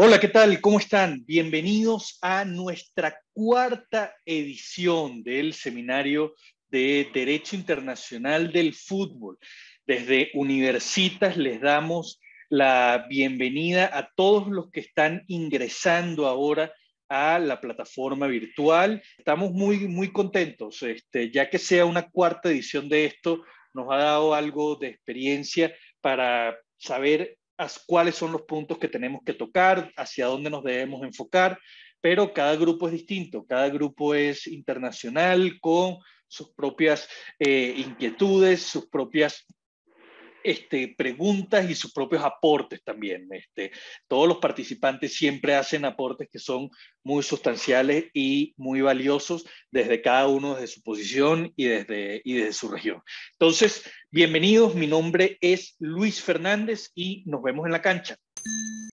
Hola, ¿qué tal? ¿Cómo están? Bienvenidos a nuestra cuarta edición del seminario de Derecho Internacional del Fútbol. Desde Universitas les damos la bienvenida a todos los que están ingresando ahora a la plataforma virtual. Estamos muy, muy contentos, este, ya que sea una cuarta edición de esto, nos ha dado algo de experiencia para saber cuáles son los puntos que tenemos que tocar, hacia dónde nos debemos enfocar, pero cada grupo es distinto, cada grupo es internacional con sus propias eh, inquietudes, sus propias este, preguntas y sus propios aportes también. Este. todos los participantes siempre hacen aportes que son muy sustanciales y muy valiosos desde cada uno, de su posición y desde, y desde su región. Entonces, bienvenidos, mi nombre es Luis Fernández y nos vemos en la cancha.